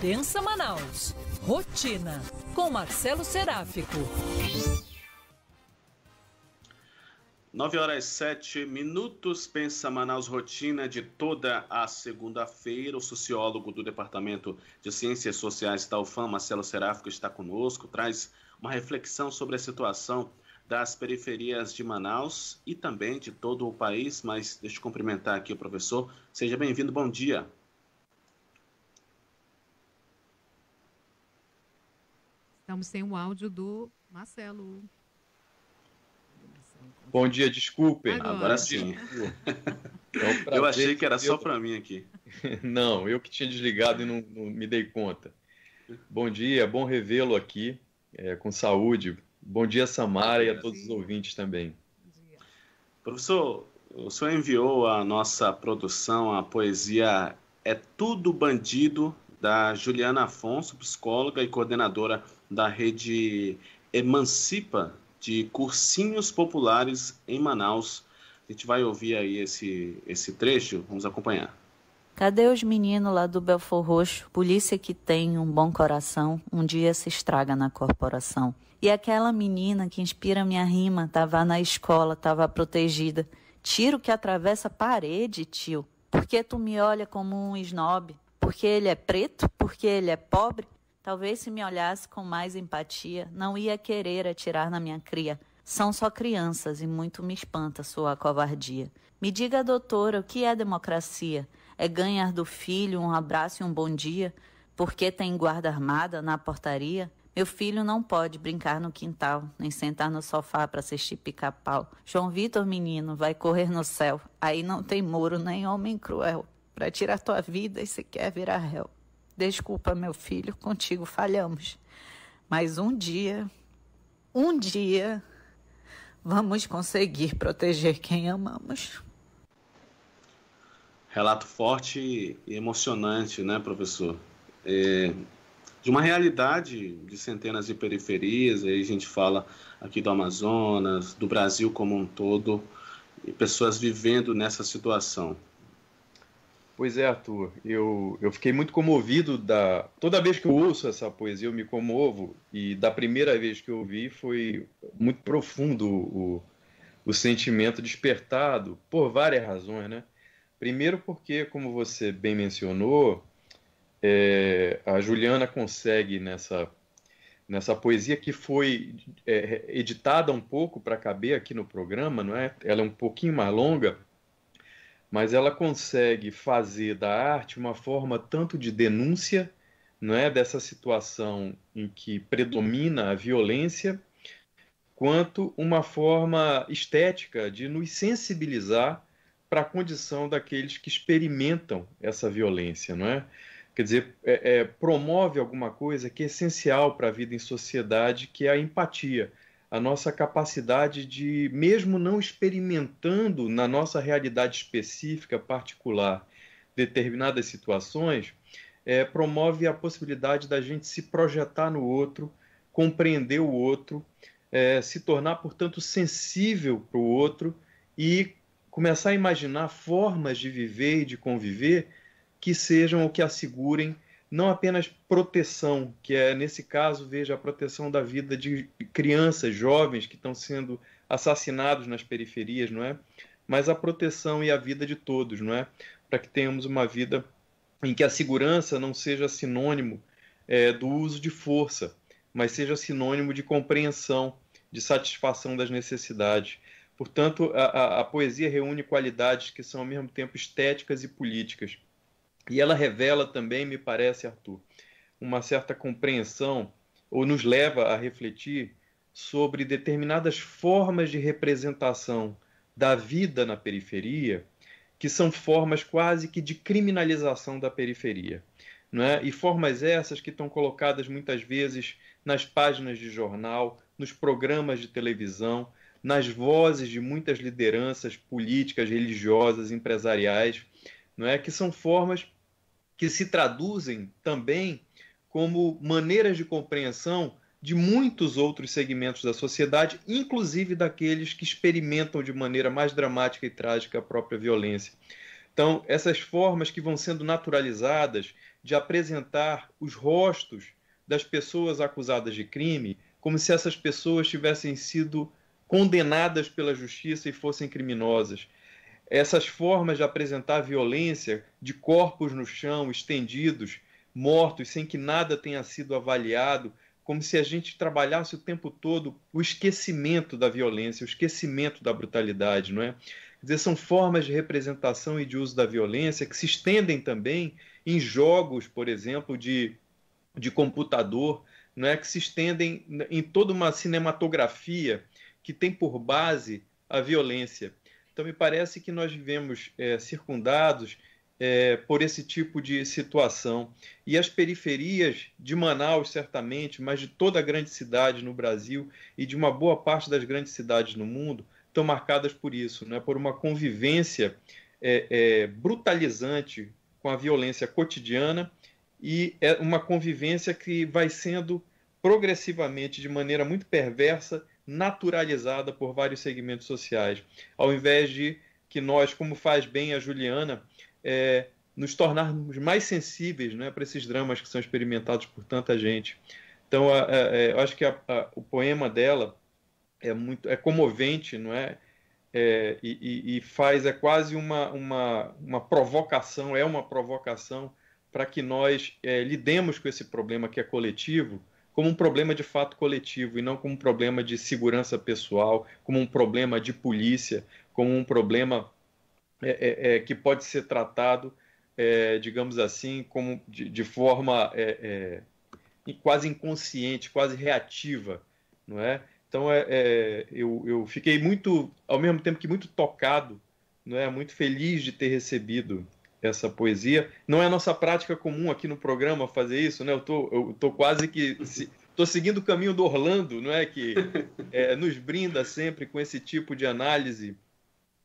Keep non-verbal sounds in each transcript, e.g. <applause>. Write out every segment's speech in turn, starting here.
Pensa Manaus. Rotina com Marcelo Seráfico. 9 horas 7 minutos, Pensa Manaus Rotina de toda a segunda-feira. O sociólogo do Departamento de Ciências Sociais da UFAM, Marcelo Seráfico, está conosco, traz uma reflexão sobre a situação das periferias de Manaus e também de todo o país. Mas deixa eu cumprimentar aqui o professor. Seja bem-vindo, bom dia. Estamos sem o áudio do Marcelo. Bom dia, desculpem. Agora, Agora sim. <laughs> é um eu achei que era só para mim aqui. <laughs> não, eu que tinha desligado e não, não me dei conta. Bom dia, bom revê-lo aqui, é, com saúde. Bom dia, Samara, e a todos os ouvintes também. Professor, o senhor enviou à nossa produção a poesia É Tudo Bandido, da Juliana Afonso, psicóloga e coordenadora da rede Emancipa de cursinhos populares em Manaus. A gente vai ouvir aí esse, esse trecho, vamos acompanhar. Cadê os meninos lá do Belfor Roxo? Polícia que tem um bom coração, um dia se estraga na corporação. E aquela menina que inspira minha rima, tava na escola, tava protegida. Tiro que atravessa parede, tio. Porque tu me olha como um snob? Porque ele é preto? Porque ele é pobre? Talvez se me olhasse com mais empatia, não ia querer atirar na minha cria. São só crianças e muito me espanta sua covardia. Me diga, doutora, o que é democracia? É ganhar do filho um abraço e um bom dia? Porque tem guarda armada na portaria? Meu filho não pode brincar no quintal, nem sentar no sofá para assistir pica-pau. João Vitor, menino, vai correr no céu. Aí não tem muro nem homem cruel. Para tirar tua vida e se quer virar réu. Desculpa, meu filho, contigo falhamos. Mas um dia, um dia, vamos conseguir proteger quem amamos. Relato forte e emocionante, né, professor? É, de uma realidade de centenas de periferias, aí a gente fala aqui do Amazonas, do Brasil como um todo, e pessoas vivendo nessa situação. Pois é, Arthur. Eu, eu fiquei muito comovido da. Toda vez que eu ouço essa poesia, eu me comovo. E da primeira vez que eu ouvi, foi muito profundo o, o sentimento despertado, por várias razões, né? Primeiro, porque, como você bem mencionou, é, a Juliana consegue nessa, nessa poesia que foi é, editada um pouco para caber aqui no programa, não é? Ela é um pouquinho mais longa mas ela consegue fazer da arte uma forma tanto de denúncia, não é, dessa situação em que predomina a violência, quanto uma forma estética de nos sensibilizar para a condição daqueles que experimentam essa violência, não é? Quer dizer, é, é, promove alguma coisa que é essencial para a vida em sociedade, que é a empatia a nossa capacidade de, mesmo não experimentando na nossa realidade específica, particular, determinadas situações, é, promove a possibilidade da gente se projetar no outro, compreender o outro, é, se tornar, portanto, sensível para o outro e começar a imaginar formas de viver e de conviver que sejam ou que assegurem não apenas proteção, que é nesse caso, veja, a proteção da vida de crianças, jovens que estão sendo assassinados nas periferias, não é? Mas a proteção e a vida de todos, não é? Para que tenhamos uma vida em que a segurança não seja sinônimo é, do uso de força, mas seja sinônimo de compreensão, de satisfação das necessidades. Portanto, a, a, a poesia reúne qualidades que são ao mesmo tempo estéticas e políticas e ela revela também, me parece, Arthur, uma certa compreensão, ou nos leva a refletir sobre determinadas formas de representação da vida na periferia, que são formas quase que de criminalização da periferia. é E formas essas que estão colocadas muitas vezes nas páginas de jornal, nos programas de televisão, nas vozes de muitas lideranças políticas, religiosas, empresariais, não é? Que são formas que se traduzem também como maneiras de compreensão de muitos outros segmentos da sociedade, inclusive daqueles que experimentam de maneira mais dramática e trágica a própria violência. Então, essas formas que vão sendo naturalizadas de apresentar os rostos das pessoas acusadas de crime, como se essas pessoas tivessem sido condenadas pela justiça e fossem criminosas. Essas formas de apresentar violência, de corpos no chão, estendidos, mortos, sem que nada tenha sido avaliado, como se a gente trabalhasse o tempo todo o esquecimento da violência, o esquecimento da brutalidade, não é? Quer dizer, são formas de representação e de uso da violência que se estendem também em jogos, por exemplo, de, de computador, é que se estendem em toda uma cinematografia que tem por base a violência. Então, me parece que nós vivemos é, circundados é, por esse tipo de situação. E as periferias de Manaus, certamente, mas de toda a grande cidade no Brasil e de uma boa parte das grandes cidades no mundo, estão marcadas por isso, né? por uma convivência é, é brutalizante com a violência cotidiana e é uma convivência que vai sendo progressivamente, de maneira muito perversa, naturalizada por vários segmentos sociais, ao invés de que nós, como faz bem a Juliana, é, nos tornarmos mais sensíveis né, para esses dramas que são experimentados por tanta gente. Então, a, a, é, eu acho que a, o poema dela é muito é comovente, não é? é e, e, faz é quase uma, uma, uma provocação, é uma provocação para que nós é, lidemos com esse problema que é coletivo como um problema de fato coletivo e não como um problema de segurança pessoal, como um problema de polícia, como um problema é, é, é que pode ser tratado, é, digamos assim, como de, de forma é, é, quase inconsciente, quase reativa, não é? Então é, eu, eu fiquei muito, ao mesmo tempo que muito tocado, não é, muito feliz de ter recebido essa poesia. Não é nossa prática comum aqui no programa fazer isso, né? Eu tô, eu tô quase que se, tô seguindo o caminho do Orlando, não é que <laughs> é, nos brinda sempre com esse tipo de análise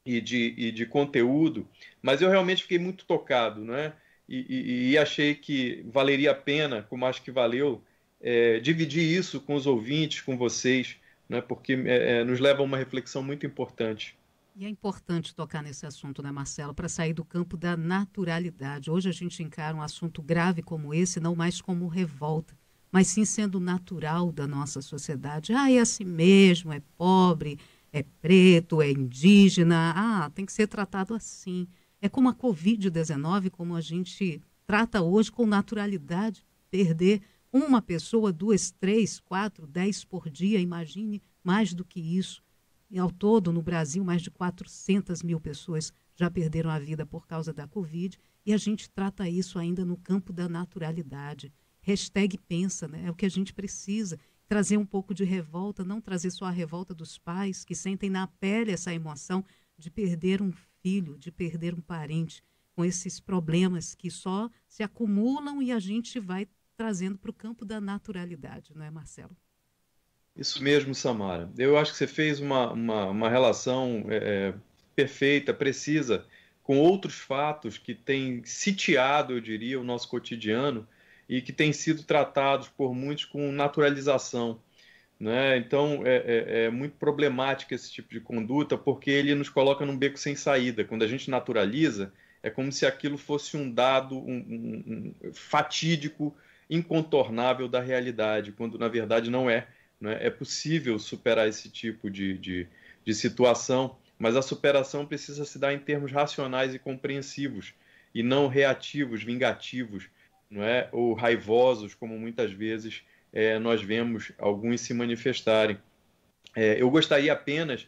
e de, e de conteúdo. Mas eu realmente fiquei muito tocado, né? E, e, e achei que valeria a pena, como acho que valeu, é, dividir isso com os ouvintes, com vocês, né? Porque é, é, nos leva a uma reflexão muito importante. E é importante tocar nesse assunto, né, Marcelo, para sair do campo da naturalidade. Hoje a gente encara um assunto grave como esse, não mais como revolta, mas sim sendo natural da nossa sociedade. Ah, é assim mesmo, é pobre, é preto, é indígena, ah, tem que ser tratado assim. É como a Covid-19, como a gente trata hoje com naturalidade, perder uma pessoa, duas, três, quatro, dez por dia, imagine mais do que isso e ao todo, no Brasil, mais de 400 mil pessoas já perderam a vida por causa da Covid. E a gente trata isso ainda no campo da naturalidade. Hashtag pensa, né? é o que a gente precisa. Trazer um pouco de revolta, não trazer só a revolta dos pais que sentem na pele essa emoção de perder um filho, de perder um parente, com esses problemas que só se acumulam e a gente vai trazendo para o campo da naturalidade, não é, Marcelo? Isso mesmo, Samara. Eu acho que você fez uma, uma, uma relação é, é, perfeita, precisa, com outros fatos que têm sitiado, eu diria, o nosso cotidiano e que têm sido tratados por muitos com naturalização. Né? Então, é, é, é muito problemático esse tipo de conduta, porque ele nos coloca num beco sem saída. Quando a gente naturaliza, é como se aquilo fosse um dado um, um, um fatídico, incontornável da realidade, quando na verdade não é né? É possível superar esse tipo de, de, de situação, mas a superação precisa se dar em termos racionais e compreensivos, e não reativos, vingativos, não é? ou raivosos, como muitas vezes é, nós vemos alguns se manifestarem. É, eu gostaria apenas,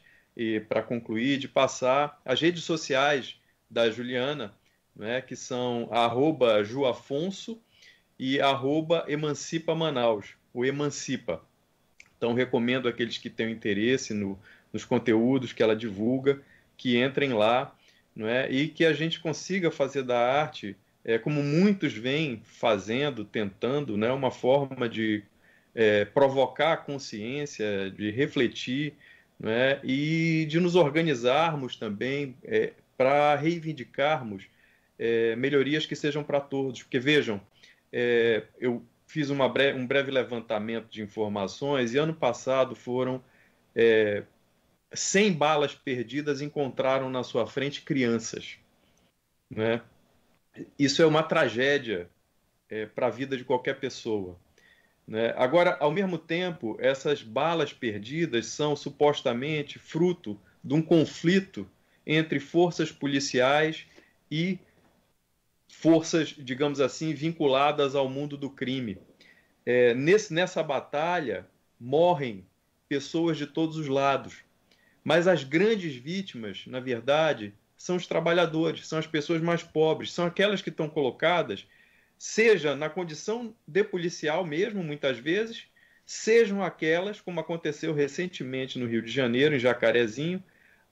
para concluir, de passar as redes sociais da Juliana, né, que são arroba Afonso e arroba Emancipa Manaus, o Emancipa. Então, recomendo aqueles que têm interesse no, nos conteúdos que ela divulga, que entrem lá não é? e que a gente consiga fazer da arte, é, como muitos vêm fazendo, tentando, né? uma forma de é, provocar a consciência, de refletir é, e de nos organizarmos também é, para reivindicarmos é, melhorias que sejam para todos. Porque vejam, é, eu fiz bre um breve levantamento de informações e ano passado foram é, 100 balas perdidas encontraram na sua frente crianças. Né? Isso é uma tragédia é, para a vida de qualquer pessoa. Né? Agora, ao mesmo tempo, essas balas perdidas são supostamente fruto de um conflito entre forças policiais e forças, digamos assim, vinculadas ao mundo do crime. É, nesse, nessa batalha morrem pessoas de todos os lados, mas as grandes vítimas, na verdade, são os trabalhadores, são as pessoas mais pobres, são aquelas que estão colocadas, seja na condição de policial mesmo, muitas vezes, sejam aquelas, como aconteceu recentemente no Rio de Janeiro, em Jacarezinho,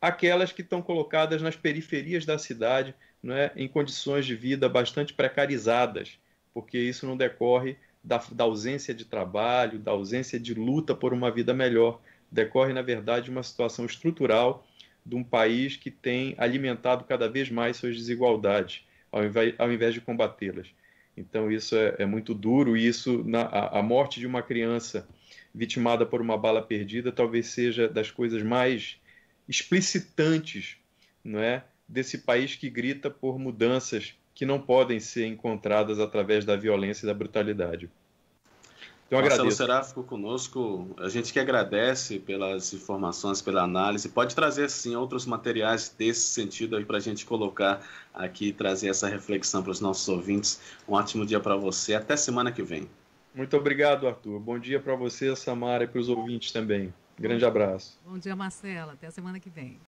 aquelas que estão colocadas nas periferias da cidade, né, em condições de vida bastante precarizadas, porque isso não decorre da, da ausência de trabalho, da ausência de luta por uma vida melhor, decorre, na verdade, de uma situação estrutural de um país que tem alimentado cada vez mais suas desigualdades, ao invés, ao invés de combatê-las. Então, isso é, é, muito duro, e isso, na, a, a, morte de uma criança vitimada por uma bala perdida talvez seja das coisas mais explicitantes não é, desse país que grita por mudanças que não podem ser encontradas através da violência e da brutalidade. Então, Marcelo agradeço. Marcelo Seráfico conosco. A gente que agradece pelas informações, pela análise. Pode trazer, sim, outros materiais desse sentido aí para a gente colocar aqui e trazer essa reflexão para os nossos ouvintes. Um ótimo dia para você. Até semana que vem. Muito obrigado, Arthur. Bom dia para você, Samara, e para os ouvintes também. Grande abraço. Bom dia, Marcela. Até semana que vem.